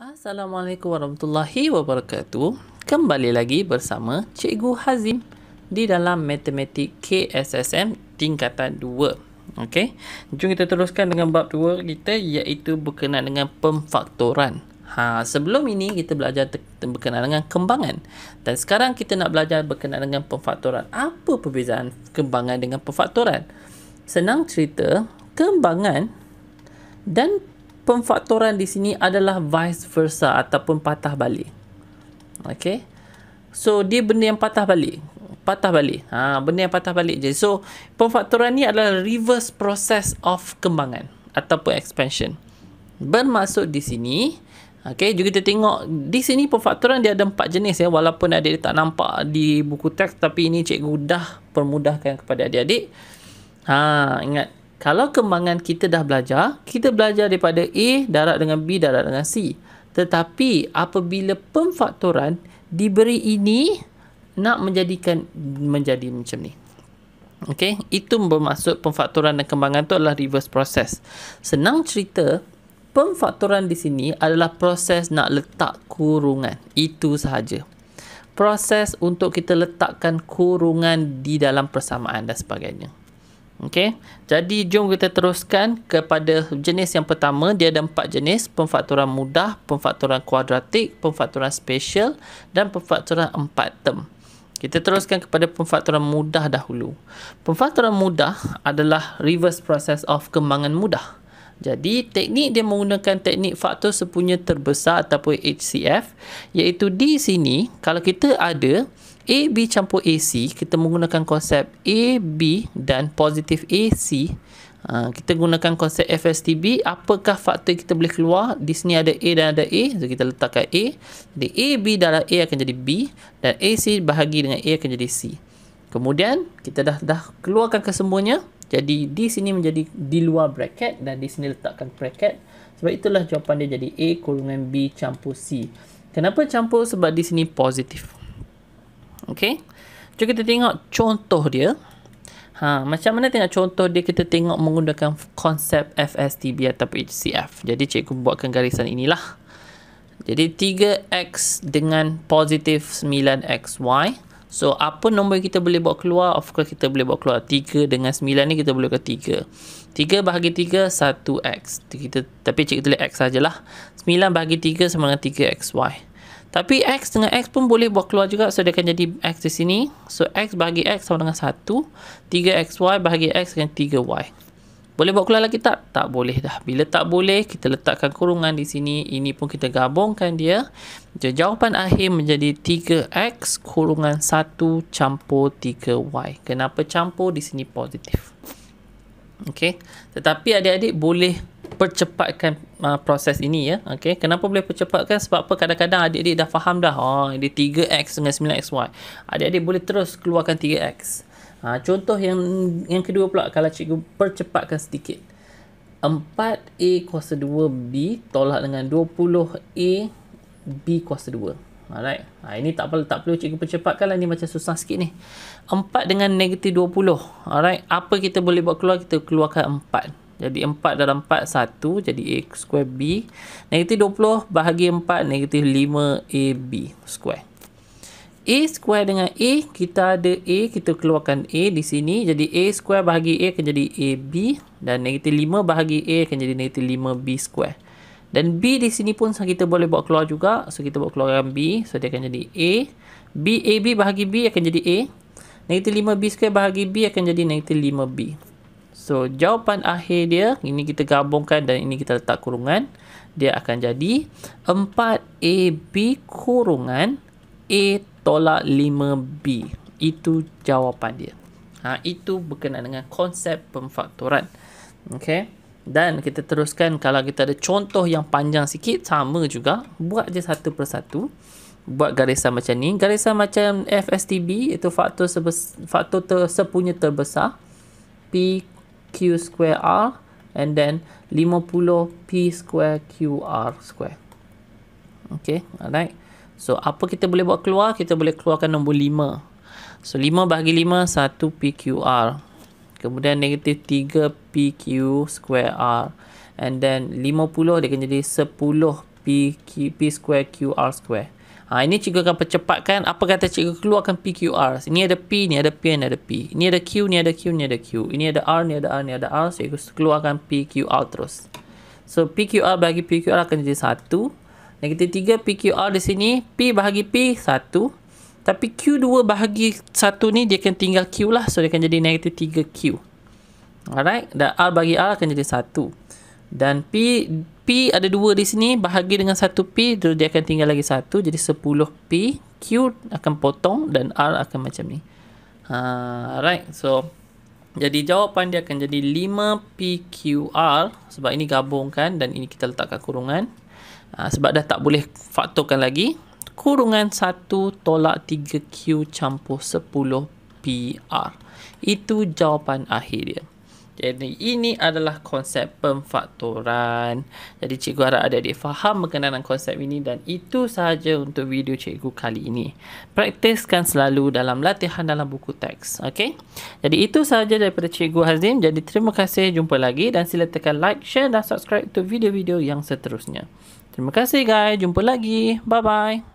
Assalamualaikum warahmatullahi wabarakatuh. Kembali lagi bersama Cikgu Hazim di dalam matematik KSSM tingkatan 2. Okey. Jom kita teruskan dengan bab 2 kita iaitu berkenaan dengan pemfaktoran. Ha, sebelum ini kita belajar berkenaan dengan kembangan dan sekarang kita nak belajar berkenaan dengan pemfaktoran. Apa perbezaan kembangan dengan pemfaktoran? Senang cerita, kembangan dan pemfaktoran di sini adalah vice versa ataupun patah balik. Okay. So, dia benda yang patah balik. Patah balik. Ha, benda yang patah balik je. So, pemfaktoran ni adalah reverse process of kembangan ataupun expansion. Bermaksud di sini, okay, juga kita tengok di sini pemfaktoran dia ada empat jenis ya. Walaupun ada tak nampak di buku teks tapi ini cikgu dah permudahkan kepada adik-adik. Ha, ingat kalau kembangan kita dah belajar, kita belajar daripada A darat dengan B darat dengan C. Tetapi apabila pemfaktoran diberi ini nak menjadikan menjadi macam ni. Okey, itu bermaksud pemfaktoran dan kembangan tu adalah reverse process. Senang cerita, pemfaktoran di sini adalah proses nak letak kurungan. Itu sahaja. Proses untuk kita letakkan kurungan di dalam persamaan dan sebagainya. Okey. Jadi jom kita teruskan kepada jenis yang pertama. Dia ada empat jenis, pemfakturan mudah, pemfakturan kuadratik, pemfakturan spesial dan pemfakturan empat term. Kita teruskan kepada pemfakturan mudah dahulu. Pemfakturan mudah adalah reverse process of kembangan mudah. Jadi teknik dia menggunakan teknik faktor sepunya terbesar ataupun HCF iaitu di sini kalau kita ada AB campur AC kita menggunakan konsep AB dan positif AC Ha, kita gunakan konsep FSTB apakah faktor kita boleh keluar di sini ada A dan ada A jadi kita letakkan A jadi AB darab A akan jadi B dan AC bahagi dengan A akan jadi C kemudian kita dah dah keluarkan kesemuanya jadi di sini menjadi di luar bracket dan di sini letakkan bracket. Sebab itulah jawapan dia jadi A kurungan B campur C. Kenapa campur? Sebab di sini positif. Okay. Jom kita tengok contoh dia. Ha, macam mana tengok contoh dia kita tengok menggunakan konsep FSTB atau HCF. Jadi cikgu buatkan garisan inilah. Jadi 3x dengan positif 9xy. So apa nombor yang kita boleh buat keluar? Of course kita boleh buat keluar 3 dengan 9 ni kita boleh buat 3. 3 bahagi 3, 1x. Kita, tapi cik tulis x sajalah. 9 bahagi 3 sama dengan 3xy. Tapi x dengan x pun boleh buat keluar juga. So dia akan jadi x di sini. So x bahagi x sama dengan 1. 3xy bahagi x dengan 3y. Boleh buat keluar lagi tak? Tak boleh dah. Bila tak boleh, kita letakkan kurungan di sini. Ini pun kita gabungkan dia. Jadi, jawapan akhir menjadi 3x kurungan 1 campur 3y. Kenapa campur? Di sini positif. Okey. Tetapi adik-adik boleh percepatkan uh, proses ini ya. Okey. Kenapa boleh percepatkan? Sebab apa? Kadang-kadang adik-adik dah faham dah. Oh, dia 3x dengan 9xy. Adik-adik boleh terus keluarkan 3x. Ha, contoh yang yang kedua pula kalau cikgu percepatkan sedikit. 4A kuasa 2B tolak dengan 20A B kuasa 2. Alright. Ha, ini tak perlu, tak perlu cikgu percepatkan lah. Ini macam susah sikit ni. 4 dengan negatif 20. Alright. Apa kita boleh buat keluar? Kita keluarkan 4. Jadi 4 dalam 4, 1. Jadi A square B. Negatif 20 bahagi 4, negatif 5 AB square. A square dengan A, kita ada A, kita keluarkan A di sini. Jadi A square bahagi A akan jadi AB. Dan negatif 5 bahagi A akan jadi negatif 5B square. Dan B di sini pun kita boleh buat keluar juga. So kita buat keluaran B. So dia akan jadi A. B, AB bahagi B akan jadi A. Negatif 5B square bahagi B akan jadi negatif 5B. So jawapan akhir dia, ini kita gabungkan dan ini kita letak kurungan. Dia akan jadi 4AB kurungan A tolak 5B. Itu jawapan dia. Ha, itu berkenaan dengan konsep pemfaktoran. Okay. Dan kita teruskan kalau kita ada contoh yang panjang sikit sama juga. Buat je satu persatu. Buat garisan macam ni. Garisan macam FSTB itu faktor, sebesar, faktor ter, sepunya terbesar. P Q square R and then 50 P square Q R square. Okay, alright. So apa kita boleh buat keluar? Kita boleh keluarkan nombor 5. So 5 bahagi 5, 1 PQR. Kemudian negatif 3 PQ square R. And then 50 dia akan jadi 10 PQ, P square q r square. Ha, ini cikgu akan percepatkan apa kata cikgu keluarkan PQR. Ini ada P, ini ada P, ini ada P. Ini ada Q, ini ada Q, ini ada Q. Ini ada R, ini ada R, ini ada R. So, cikgu keluarkan PQR terus. So, PQR bagi PQR akan jadi 1. Negatif 3 PQR di sini P bahagi P 1 Tapi Q2 bahagi 1 ni Dia akan tinggal Q lah So dia akan jadi negatif 3Q Alright Dan R bagi R akan jadi 1 Dan P P ada 2 di sini Bahagi dengan 1P so Dia akan tinggal lagi 1 Jadi 10P Q akan potong Dan R akan macam ni uh, Alright So jadi jawapan dia akan jadi 5PQR sebab ini gabungkan dan ini kita letakkan kurungan ha, sebab dah tak boleh faktorkan lagi kurungan 1 tolak 3Q campur 10PR itu jawapan akhir dia jadi ini adalah konsep pemfaktoran. Jadi cikgu harap adik-adik faham berkenaan konsep ini dan itu sahaja untuk video cikgu kali ini. Praktiskan selalu dalam latihan dalam buku teks. Okay? Jadi itu sahaja daripada cikgu Hazim. Jadi terima kasih. Jumpa lagi dan sila tekan like, share dan subscribe untuk video-video yang seterusnya. Terima kasih guys. Jumpa lagi. Bye-bye.